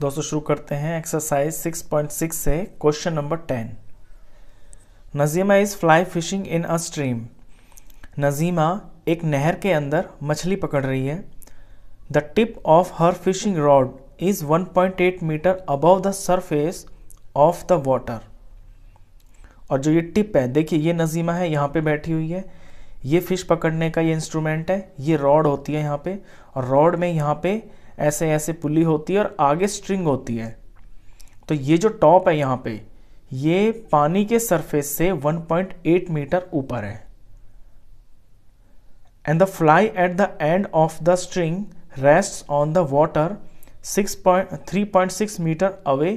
दोस्तों शुरू करते हैं एक्सरसाइज 6.6 से question number 10 Najima is fly fishing in a stream Najima एक नहर के अंदर मछली पकड़ रही है the tip of her fishing rod is 1.8 metre above the surface of the water और जो ये टिप है देखिए ये नजीमा है यहाँ पे बैठी हुई है ये फिश पकड़ने का ये इंस्ट्रूमेंट है ये रॉड होती है यहाँ पे और रॉड में यहाँ पे ऐसे ऐसे पुली होती है और आगे स्ट्रिंग होती है तो ये जो टॉप है यहाँ पे ये पानी के सरफेस से 1.8 मीटर ऊपर है and the fly at the end of the string rest on the water six metre away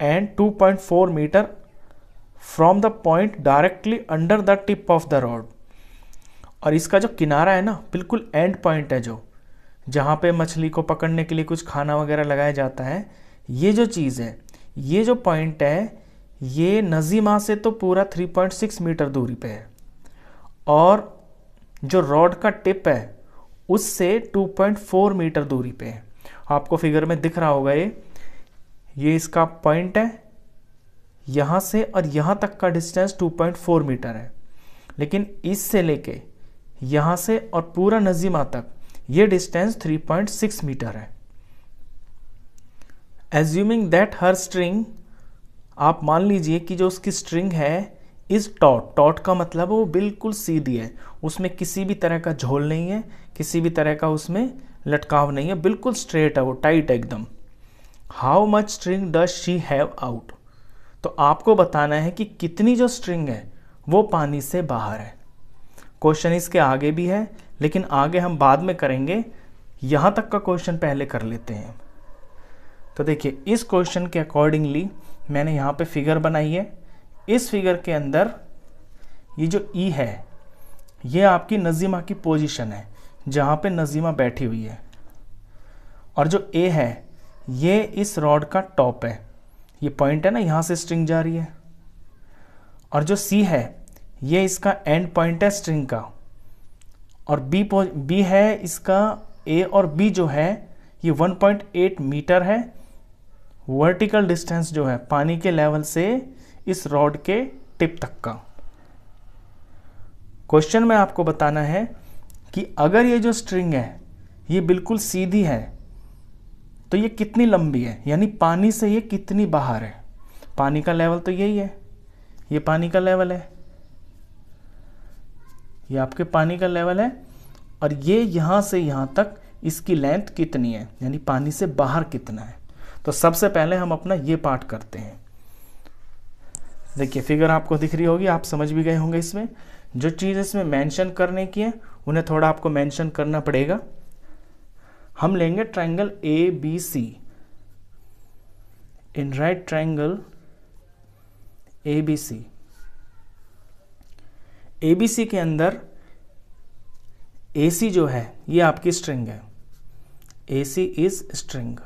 and 2.4 metre from the point directly under the tip of the rod और इसका जो किनारा है ना बिल्कुल एंड पॉइंट है जो जहाँ पे मछली को पकड़ने के लिए कुछ खाना वगैरह लगाया जाता है ये जो चीज़ है ये जो पॉइंट है ये नजीमा से तो पूरा 3.6 मीटर दूरी पे है और जो रॉड का टिप है उससे 2.4 मीटर दूरी पे है आपको फिगर में दिख रहा होगा ये ये इसका पॉइंट है यहाँ से और यहाँ तक का डिस्टेंस 2.4 मीटर है लेकिन इससे लेके यहाँ से और पूरा नजीमा तक ये डिस्टेंस 3.6 मीटर है एज्यूमिंग दैट हर स्ट्रिंग आप मान लीजिए कि जो उसकी स्ट्रिंग है इज टॉट टॉट का मतलब वो बिल्कुल सीधी है उसमें किसी भी तरह का झोल नहीं है किसी भी तरह का उसमें लटकाव नहीं है बिल्कुल स्ट्रेट है वो टाइट है एकदम how much string does she have out तो आपको बताना है कि कितनी जो स्ट्रिंग है वो पानी से बाहर है क्वेश्चन इसके आगे भी है लेकिन आगे हम बाद में करेंगे यहाँ तक का क्वेश्चन पहले कर लेते हैं तो देखिए इस क्वेश्चन के अकॉर्डिंगली मैंने यहाँ पे फिगर बनाई है इस फिगर के अंदर ये जो ई e है ये आपकी नज़ीमा की पोजीशन है जहाँ पे नज़ीमा बैठी हुई है और जो ए है ये इस रॉड का टॉप है ये पॉइंट है ना यहाँ से स्ट्रिंग जा रही है और जो सी है ये इसका एंड पॉइंट है स्ट्रिंग का और बी बी है इसका ए और बी जो है ये 1.8 मीटर है वर्टिकल डिस्टेंस जो है पानी के लेवल से इस रॉड के टिप तक का क्वेश्चन में आपको बताना है कि अगर ये जो स्ट्रिंग है ये बिल्कुल सीधी है तो ये कितनी लंबी है यानी पानी से ये कितनी बाहर है पानी का लेवल तो यही है ये पानी का लेवल है ये आपके पानी का लेवल है और ये यहाँ से यहाँ तक इसकी लेंथ कितनी है यानी पानी से बाहर कितना है तो सबसे पहले हम अपना ये पार्ट करते हैं देखिए फिगर आपको दिख रही होगी आप समझ भी गए होंगे इसमें जो चीज़ इसमें मेंशन करने की है उन्हें थोड़ा आपको मेंशन करना पड़ेगा हम लेंगे triangle A B C in right triangle A B C ABC के अंदर एसी जो है ये आपकी स्ट्रिंग है एसी इज स्ट्रिंग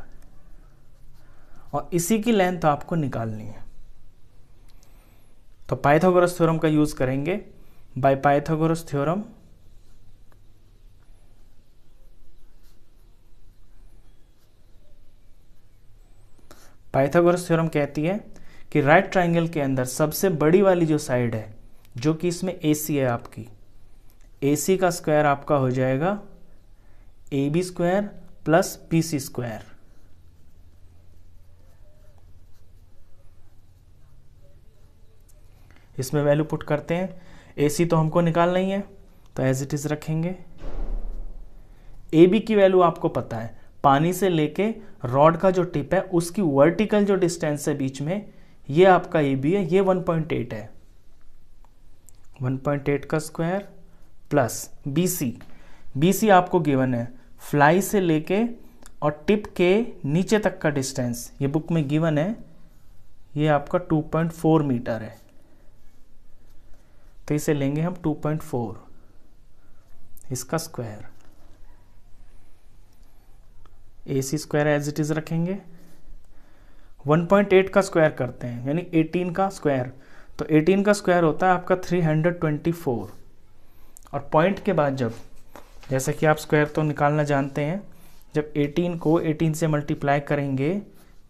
और इसी की लेंथ आपको निकालनी है तो पाइथागोरस थ्योरम का यूज करेंगे by Pythagoras theorem Pythagoras theorem कहती है कि राइट ट्राइंगल के अंदर सबसे बड़ी वाली जो साइड है जो कि इसमें ए सी है आपकी ए सी का स्क्वायर आपका हो जाएगा A B square plus P C square इसमें वैल्यू पुट करते हैं ए सी तो हमको निकालना ही है तो एज इट इज़ रखेंगे ए बी की वैल्यू आपको पता है पानी से लेके रॉड का जो टिप है उसकी वर्टिकल जो डिस्टेंस है बीच में ये आपका ए बी है ये 1.8 है 1.8 का square plus B C B C आपको गिवन है फ्लाई से लेके और टिप के नीचे तक का डिस्टेंस ये बुक में गिवन है ये आपका 2.4 मीटर है तो इसे लेंगे हम 2.4 इसका square A C square as it is रखेंगे 1.8 का स्क्वायर करते हैं यानी 18 का स्क्वायर तो 18 का स्क्वायर होता है आपका 324 और पॉइंट के बाद जब जैसे कि आप स्क्वायर तो निकालना जानते हैं जब 18 को 18 से मल्टीप्लाई करेंगे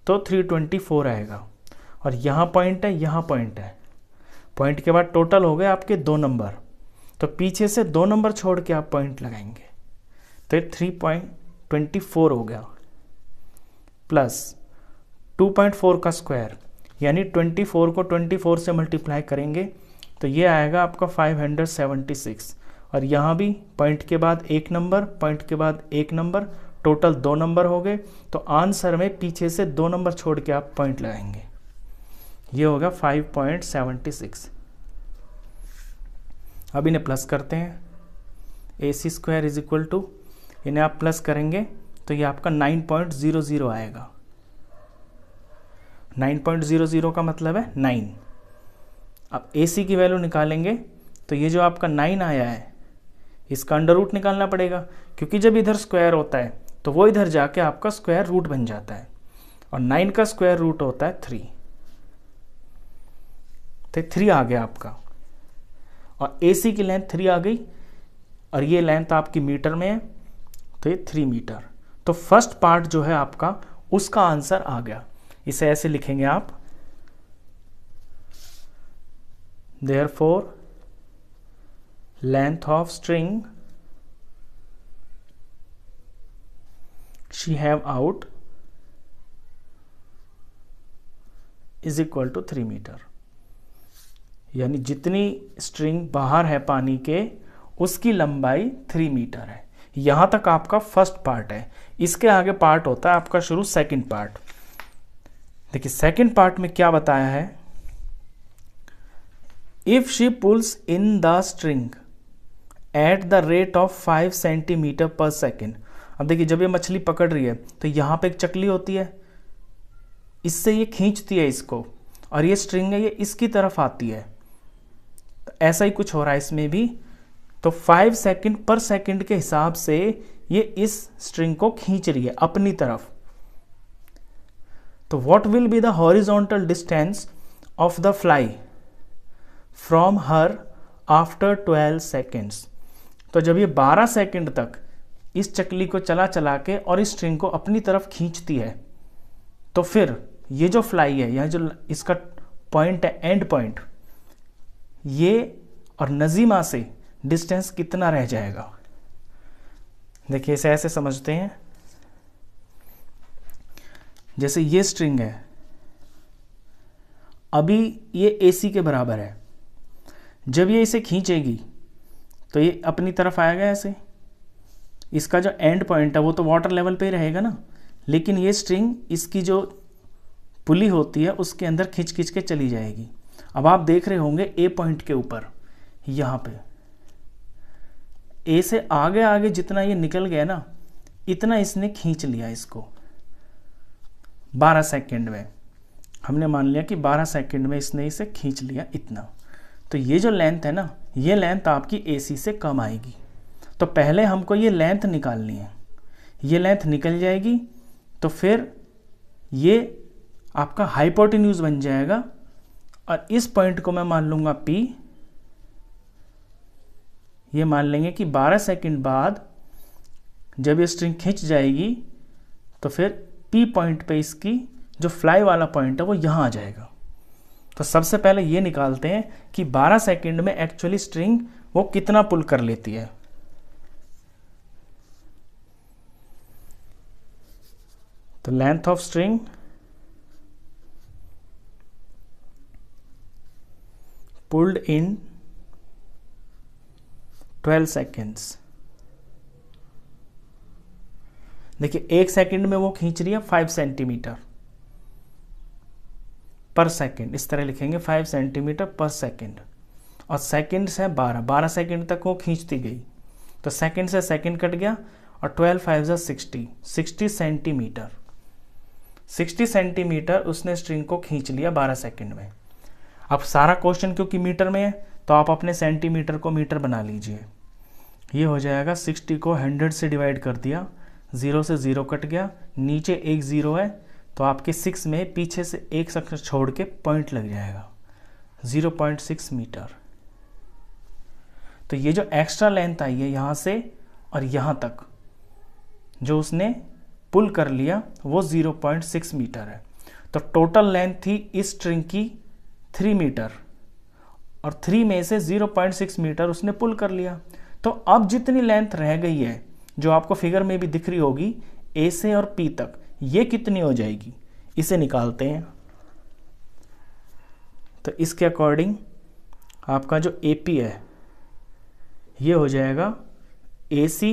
तो 324 आएगा और यहाँ पॉइंट है यहाँ पॉइंट है पॉइंट के बाद टोटल हो गए आपके दो नंबर तो पीछे से दो नंबर छोड़ के आप पॉइंट लगाएंगे तो ये थ्री पॉइंट ट्वेंटी फोर हो गया प्लस टू पॉइंट फोर का स्क्वायर यानी 24 को 24 से मल्टीप्लाई करेंगे तो ये आएगा आपका 576 और यहाँ भी पॉइंट के बाद एक नंबर पॉइंट के बाद एक नंबर टोटल दो नंबर हो गए तो आंसर में पीछे से दो नंबर छोड़ के आप पॉइंट लगाएंगे ये होगा 5.76 अब इन्हें प्लस करते हैं A C square is equal to इन्हें आप प्लस करेंगे तो ये आपका 9.00 आएगा नाइन पॉइंट ज़ीरो ज़ीरो का मतलब है नाइन अब ए सी की वैल्यू निकालेंगे तो ये जो आपका नाइन आया है इसका अंडर रूट निकालना पड़ेगा क्योंकि जब इधर स्क्वायर होता है तो वो इधर जाके आपका स्क्वायर रूट बन जाता है और नाइन का स्क्वायर रूट होता है थ्री तो थ्री आ गया आपका और ए सी की लेंथ थ्री आ गई और ये लेंथ आपकी मीटर में है तो ये थ्री मीटर तो फर्स्ट पार्ट जो है आपका उसका आंसर आ गया इसे ऐसे लिखेंगे आप therefore length of string she have out is equal to three metre यानी जितनी स्ट्रिंग बाहर है पानी के उसकी लंबाई थ्री मीटर है यहां तक आपका फर्स्ट पार्ट है इसके आगे पार्ट होता है आपका शुरू सेकंड पार्ट देखिए सेकंड पार्ट में क्या बताया है if she pulls in the string at the rate of five centimetre per second अब देखिए जब ये मछली पकड़ रही है तो यहां पे एक चकली होती है इससे ये खींचती है इसको और ये स्ट्रिंग है ये इसकी तरफ आती है तो ऐसा ही कुछ हो रहा है इसमें भी तो फाइव सेकेंड पर सेकेंड के हिसाब से ये इस स्ट्रिंग को खींच रही है अपनी तरफ तो what will be the horizontal distance of the fly from her after twelve seconds तो जब ये बारह सेकेंड तक इस चकली को चला चला के और इस स्ट्रिंग को अपनी तरफ खींचती है तो फिर ये जो फ्लाई है यह जो इसका पॉइंट है एंड पॉइंट ये और नज़ीमा से डिस्टेंस कितना रह जाएगा देखिए इसे ऐसे समझते हैं जैसे ये स्ट्रिंग है अभी ये ए के बराबर है जब ये इसे खींचेगी तो ये अपनी तरफ आएगा ऐसे इसका जो एंड पॉइंट है वो तो वाटर लेवल पे ही रहेगा ना लेकिन ये स्ट्रिंग इसकी जो पुली होती है उसके अंदर खींच खींच के चली जाएगी अब आप देख रहे होंगे ए पॉइंट के ऊपर यहाँ पे ए से आगे आगे जितना ये निकल गया ना इतना इसने खींच लिया इसको 12 सेकंड में हमने मान लिया कि 12 सेकंड में इसने इसे खींच लिया इतना तो ये जो लेंथ है ना ये लेंथ आपकी ए से कम आएगी तो पहले हमको ये लेंथ निकालनी है ये लेंथ निकल जाएगी तो फिर ये आपका हाइपोटेन्यूज बन जाएगा और इस पॉइंट को मैं मान लूँगा पी ये मान लेंगे कि 12 सेकंड बाद जब ये स्ट्रिंग खींच जाएगी तो फिर पी पॉइंट पे इसकी जो फ्लाई वाला पॉइंट है वो यहाँ आ जाएगा तो सबसे पहले ये निकालते हैं कि 12 सेकंड में एक्चुअली स्ट्रिंग वो कितना पुल कर लेती है तो length of string pulled in 12 seconds देखिए एक सेकंड में वो खींच रही है फाइव सेंटीमीटर पर सेकंड इस तरह लिखेंगे फाइव सेंटीमीटर पर सेकंड और सेकंड से बारह बारह सेकंड तक वो खींचती गई तो सेकंड से सेकंड कट गया और ट्वेल्व फाइव जो sixty sixty centimetre sixty centimetre उसने स्ट्रिंग को खींच लिया बारह सेकंड में अब सारा क्वेश्चन क्योंकि मीटर में है तो आप अपने सेंटीमीटर को मीटर बना लीजिए ये हो जाएगा सिक्सटी को हंड्रेड से डिवाइड कर दिया ज़ीरो से ज़ीरो कट गया नीचे एक ज़ीरो है तो आपके सिक्स में पीछे से एक संख्या छोड़ के पॉइंट लग जाएगा ज़ीरो पॉइंट सिक्स मीटर तो ये जो एक्स्ट्रा लेंथ आई है यहाँ से और यहाँ तक जो उसने पुल कर लिया वो ज़ीरो पॉइंट सिक्स मीटर है तो टोटल लेंथ थी इस स्ट्रिंग की थ्री मीटर और थ्री में से ज़ीरो पॉइंट सिक्स मीटर उसने पुल कर लिया तो अब जितनी लेंथ रह गई है जो आपको फिगर में भी दिख रही होगी ए से और पी तक ये कितनी हो जाएगी इसे निकालते हैं तो इसके अकॉर्डिंग आपका जो ए पी है ये हो जाएगा ए सी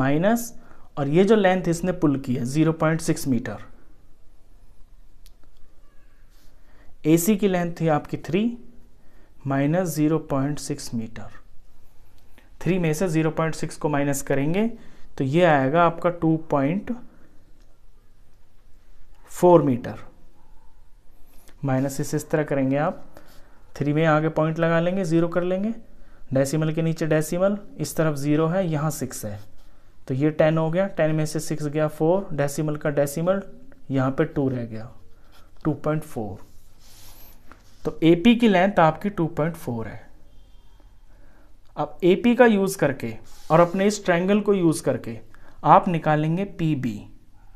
माइनस और ये जो लेंथ इसने पुल की है zero point six metre A C की लेंथ थी आपकी three minus zero point six metre three में से ज़ीरो पॉइंट सिक्स को माइनस करेंगे तो ये आएगा आपका two point four metre minus इस इस तरह करेंगे आप थ्री में आगे पॉइंट लगा लेंगे ज़ीरो कर लेंगे डेसिमल के नीचे डेसिमल इस तरफ ज़ीरो है यहाँ सिक्स है तो ये टेन हो गया टेन में से सिक्स गया फोर डेसिमल का डेसिमल यहाँ पे टू रह गया टू पॉइंट फोर तो ए पी की लेंथ आपकी टू पॉइंट फोर है अब ए पी का यूज़ करके और अपने इस ट्रैंगल को यूज़ करके आप निकालेंगे पी बी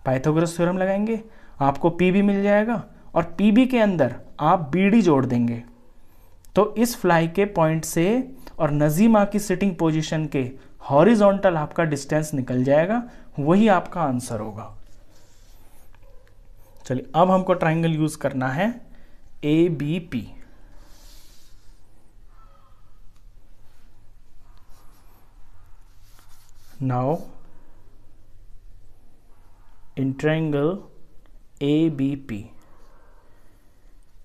पाइथोग्रस थ्योरम लगाएंगे आपको पी बी मिल जाएगा और पी बी के अंदर आप बी डी जोड़ देंगे तो इस फ्लाई के पॉइंट से और नज़ीमा की सिटिंग पोजीशन के हॉरिजॉन्टल आपका डिस्टेंस निकल जाएगा वही आपका आंसर होगा चलिए अब हमको ट्राइंगल यूज़ करना है A B P now in triangle A B P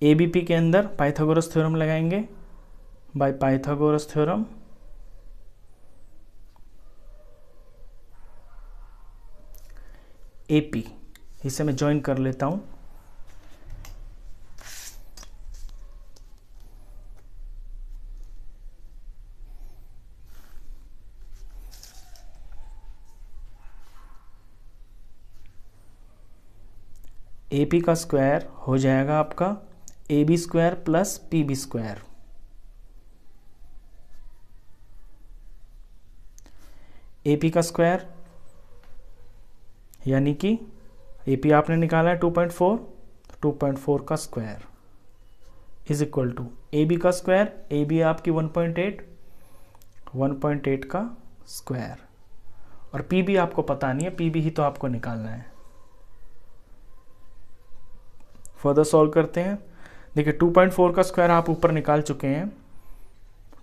A के अंदर पाइथागोरस थ्योरम लगाएंगे by Pythagoras theorem A P इसे मैं ज्वाइन कर लेता हूं पी का स्क्वायर हो जाएगा आपका A B square plus P B square A P का स्क्वायर यानी कि ए पी आपने निकाला है two point four two point four का square is equal to A B का स्क्वायर ए बी आपकी one point eight one point eight का स्क्वायर और पी बी आपको पता नहीं है पी बी ही तो आपको निकालना है फर्दर सॉल्व करते हैं देखिए 2.4 का स्क्वायर आप ऊपर निकाल चुके हैं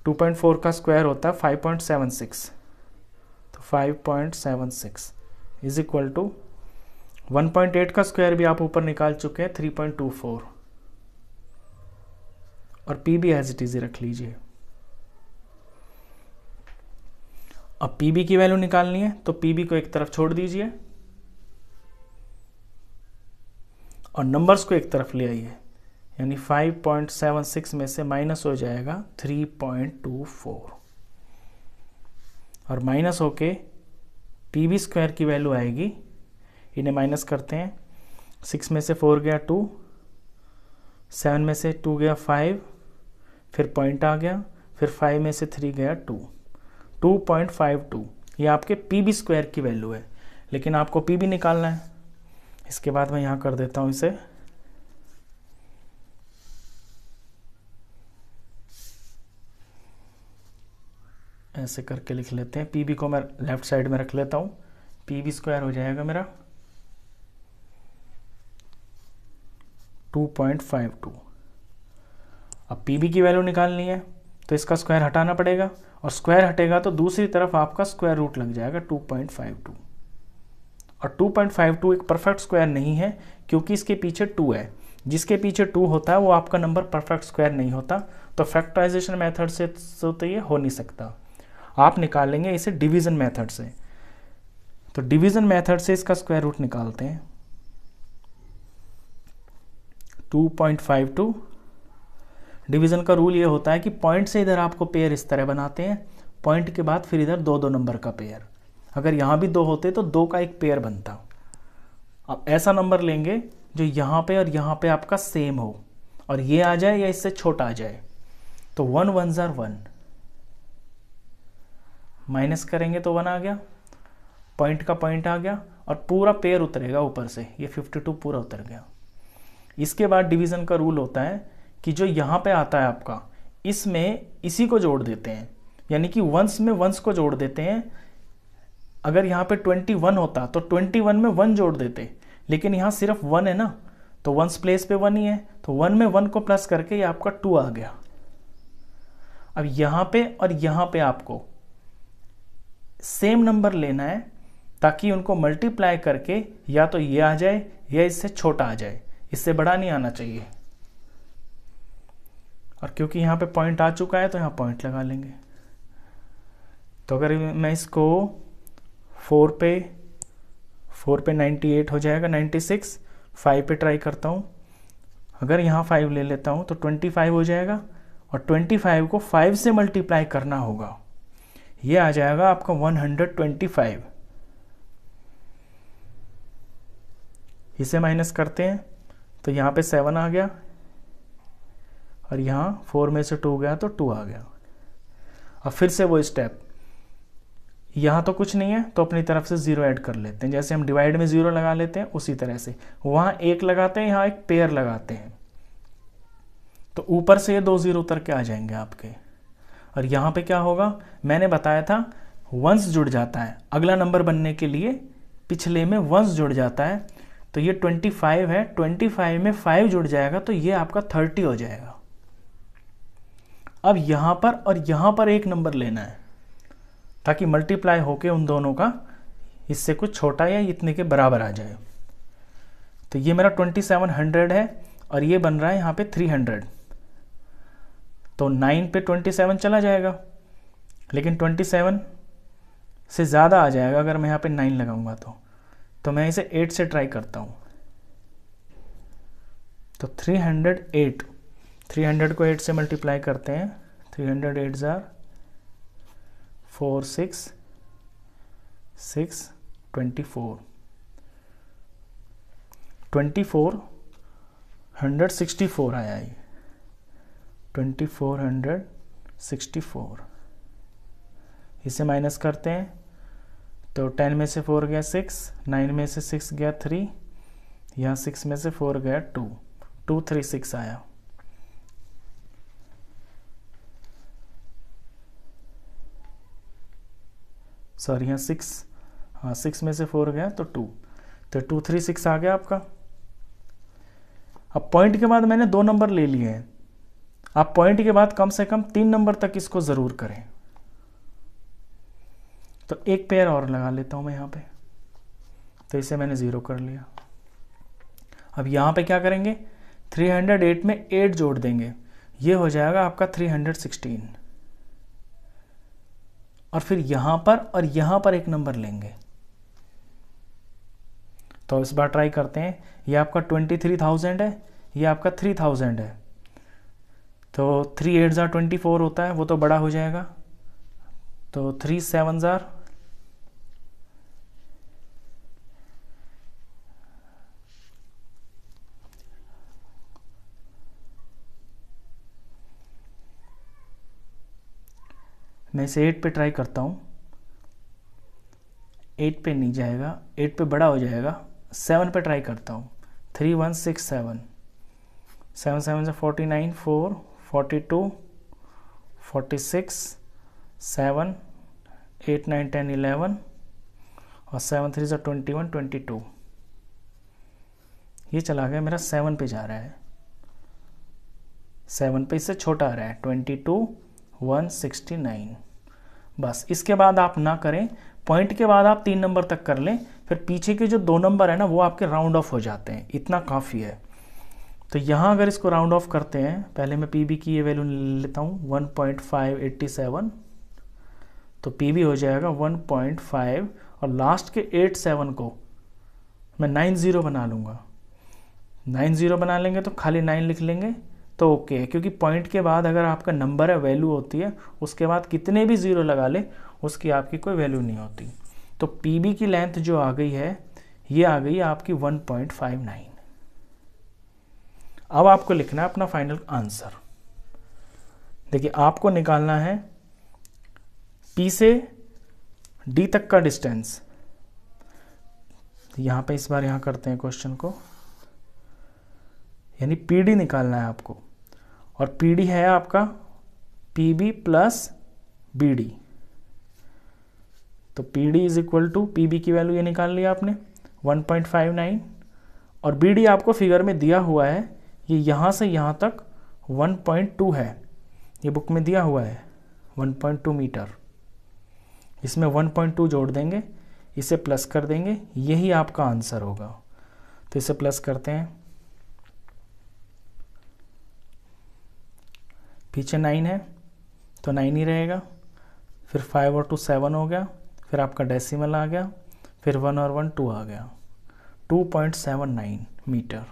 2.4 का स्क्वायर होता है 5.76 तो 5.76 इज इक्वल टू 1.8 का स्क्वायर भी आप ऊपर निकाल चुके हैं 3.24 और P B as it is रख लीजिए अब पी की वैल्यू निकालनी है तो पी को एक तरफ छोड़ दीजिए और नंबर्स को एक तरफ ले आइए यानी 5.76 में से माइनस हो जाएगा 3.24 और माइनस होके पी वी स्क्वायर की वैल्यू आएगी इन्हें माइनस करते हैं सिक्स में से फोर गया टू सेवन में से टू गया फाइव फिर पॉइंट आ गया फिर फाइव में से थ्री गया two two point five two ये आपके पी बी स्क्वायर की वैल्यू है लेकिन आपको पी बी निकालना है इसके बाद मैं यहाँ कर देता हूँ इसे ऐसे करके लिख लेते हैं पी को मैं लेफ्ट साइड में रख लेता हूँ पी बी स्क्वायर हो जाएगा मेरा टू पॉइंट फाइव टू अब पी बी की वैल्यू निकालनी है तो इसका स्क्वायर हटाना पड़ेगा और स्क्वायर हटेगा तो दूसरी तरफ आपका स्क्वायर रूट लग जाएगा टू पॉइंट फाइव टू और 2.52 एक परफेक्ट स्क्वायर नहीं है क्योंकि इसके पीछे टू है जिसके पीछे टू होता है वो आपका नंबर परफेक्ट स्क्वायर नहीं होता तो फैक्टराइजेशन मेथड से तो, तो ये हो नहीं सकता आप निकालेंगे इसे डिवीज़न मेथड से तो डिवीज़न मेथड से इसका स्क्वायर रूट निकालते हैं 2.52 डिवीज़न का रूल ये होता है कि पॉइंट से इधर आपको पेयर इस तरह बनाते हैं पॉइंट के बाद फिर इधर दो दो नंबर का पेयर अगर यहाँ भी दो होते तो दो का एक पेयर बनता अब ऐसा नंबर लेंगे जो यहाँ पे और यहाँ पे आपका सेम हो और ये आ जाए या इससे छोटा आ जाए तो वन वन ज़ार वन माइनस करेंगे तो वन आ गया पॉइंट का पॉइंट आ गया और पूरा पेयर उतरेगा ऊपर से ये फिफ्टी टू पूरा उतर गया इसके बाद डिवीज़न का रूल होता है कि जो यहाँ पे आता है आपका इसमें इसी को जोड़ देते हैं यानी कि वंस में वंस को जोड़ देते हैं अगर यहाँ पे 21 होता तो 21 में वन जोड़ देते लेकिन यहाँ सिर्फ वन है ना तो वंस प्लेस पे वन ही है तो वन में वन को प्लस करके ये आपका टू आ गया अब यहाँ पे और यहाँ पे आपको सेम नंबर लेना है ताकि उनको मल्टीप्लाई करके या तो ये आ जाए या इससे छोटा आ जाए इससे बड़ा नहीं आना चाहिए और क्योंकि यहाँ पे पॉइंट आ चुका है तो यहाँ पॉइंट लगा लेंगे तो अगर मैं इसको फोर पे फोर पे नाइन्टी एट हो जाएगा नाइन्टी सिक्स फाइव पे ट्राई करता हूँ अगर यहाँ फाइव ले लेता हूँ तो ट्वेंटी फाइव हो जाएगा और ट्वेंटी फाइव को फाइव से मल्टीप्लाई करना होगा ये आ जाएगा आपका वन हंड्रेड ट्वेंटी फाइव इसे माइनस करते हैं तो यहाँ पे सेवन आ गया और यहाँ फोर में से टू गया तो टू आ गया और फिर से वो स्टेप यहाँ तो कुछ नहीं है तो अपनी तरफ से ज़ीरो ऐड कर लेते हैं जैसे हम डिवाइड में ज़ीरो लगा लेते हैं उसी तरह से वहाँ एक लगाते हैं यहाँ एक पेयर लगाते हैं तो ऊपर से ये दो ज़ीरो उतर के आ जाएंगे आपके और यहाँ पे क्या होगा मैंने बताया था वंस जुड़ जाता है अगला नंबर बनने के लिए पिछले में वंस जुड़ जाता है तो ये फाइव है फाइव में फाइव जुड़ जाएगा तो ये आपका थर्टी हो जाएगा अब यहाँ पर और यहाँ पर एक नंबर लेना है ताकि मल्टीप्लाई होके उन दोनों का इससे कुछ छोटा या इतने के बराबर आ जाए तो ये मेरा 2700 है और ये बन रहा है यहाँ पे 300 तो 9 पे 27 चला जाएगा लेकिन 27 से ज़्यादा आ जाएगा अगर मैं यहाँ पे 9 लगाऊंगा तो तो मैं इसे 8 से ट्राई करता हूँ तो 308 300 को 8 से मल्टीप्लाई करते हैं 300 एट ज़ार four six six twenty four twenty four hundred sixty four आया ये twenty four hundred sixty four इसे माइनस करते हैं तो टेन में से फोर गया सिक्स नाइन में से सिक्स गया थ्री यहाँ सिक्स में से फोर गया टू टू थ्री सिक्स आया सॉरी यहाँ सिक्स हाँ सिक्स हाँ, में से फोर गया तो टू तो टू थ्री सिक्स आ गया आपका अब पॉइंट के बाद मैंने दो नंबर ले लिए हैं आप पॉइंट के बाद कम से कम तीन नंबर तक इसको ज़रूर करें तो एक पेयर और लगा लेता हूं मैं यहां पे तो इसे मैंने ज़ीरो कर लिया अब यहां पे क्या करेंगे 308 में 8 जोड़ देंगे ये हो जाएगा आपका 316 और फिर यहां पर और यहां पर एक नंबर लेंगे तो इस बार ट्राई करते हैं ये आपका ट्वेंटी थ्री थाउजेंड है ये आपका थ्री थाउजेंड है तो थ्री एट ज़ार ट्वेंटी फोर होता है वो तो बड़ा हो जाएगा तो थ्री सेवन ज़ार मैं इसे एट पे ट्राई करता हूँ एट पे नहीं जाएगा एट पे बड़ा हो जाएगा सेवन पे ट्राई करता हूँ three one six seven seven seven से forty nine four forty two forty six seven eight nine ten eleven और सेवन थ्री से ट्वेंटी वन ट्वेंटी टू ये चला गया मेरा सेवन पे जा रहा है सेवन पे इससे छोटा आ रहा है ट्वेंटी टू 169 बस इसके बाद आप ना करें पॉइंट के बाद आप तीन नंबर तक कर लें फिर पीछे के जो दो नंबर है ना वो आपके राउंड ऑफ हो जाते हैं इतना काफ़ी है तो यहाँ अगर इसको राउंड ऑफ करते हैं पहले मैं पी की ये वैल्यू लेता हूँ 1.587 तो पी हो जाएगा 1.5 और लास्ट के 87 को मैं 90 बना लूँगा 90 बना लेंगे तो खाली 9 लिख लेंगे तो ओके है क्योंकि पॉइंट के बाद अगर आपका नंबर है वैल्यू होती है उसके बाद कितने भी ज़ीरो लगा ले उसकी आपकी कोई वैल्यू नहीं होती तो पी की लेंथ जो आ गई है ये आ गई आपकी 1.59 अब आपको लिखना है अपना फाइनल आंसर देखिए आपको निकालना है पी से डी तक का डिस्टेंस यहां पे इस बार यहां करते हैं क्वेश्चन को यानी डी निकालना है आपको और पी डी है आपका P B plus B D तो P D is equal to P B की वैल्यू ये निकाल लिया आपने 1.59 और बी डी आपको फिगर में दिया हुआ है ये यहाँ से यहाँ तक 1.2 है ये बुक में दिया हुआ है 1.2 मीटर इसमें 1.2 जोड़ देंगे इसे प्लस कर देंगे यही आपका आंसर होगा तो इसे प्लस करते हैं पीछे नाइन है तो नाइन ही रहेगा फिर फाइव और टू सेवन हो गया फिर आपका डेसिमल आ गया फिर वन और वन टू आ गया two point seven nine metre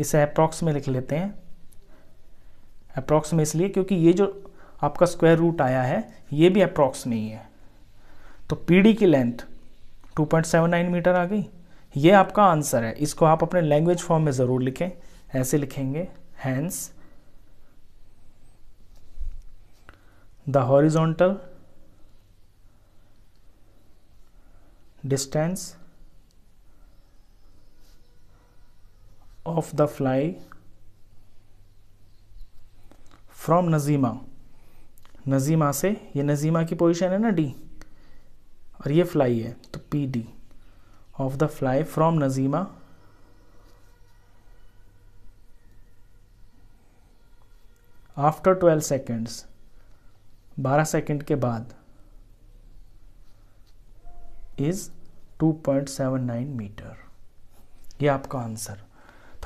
इसे अप्रॉक्स में लिख लेते हैं अप्रॉक्स में इसलिए क्योंकि ये जो आपका स्क्वायर रूट आया है ये भी अप्रॉक्स में ही है तो पीडी की लेंथ 2.79 मीटर आ गई ये आपका आंसर है इसको आप अपने लैंग्वेज फॉर्म में ज़रूर लिखें ऐसे लिखेंगे hence the horizontal distance of the fly from Nazima Nazima से ये नज़ीमा की पोजीशन है ना डी और ये फ्लाई है तो P D of the fly from Nazima after twelve seconds बारह सेकेंड के बाद इज 2.79 मीटर ये आपका आंसर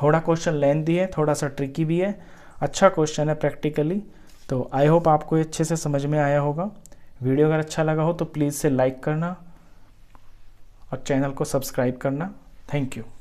थोड़ा क्वेश्चन लेंथी है थोड़ा सा ट्रिकी भी है अच्छा क्वेश्चन है प्रैक्टिकली तो आई होप आपको अच्छे से समझ में आया होगा वीडियो अगर अच्छा लगा हो तो प्लीज़ से लाइक करना और चैनल को सब्सक्राइब करना थैंक यू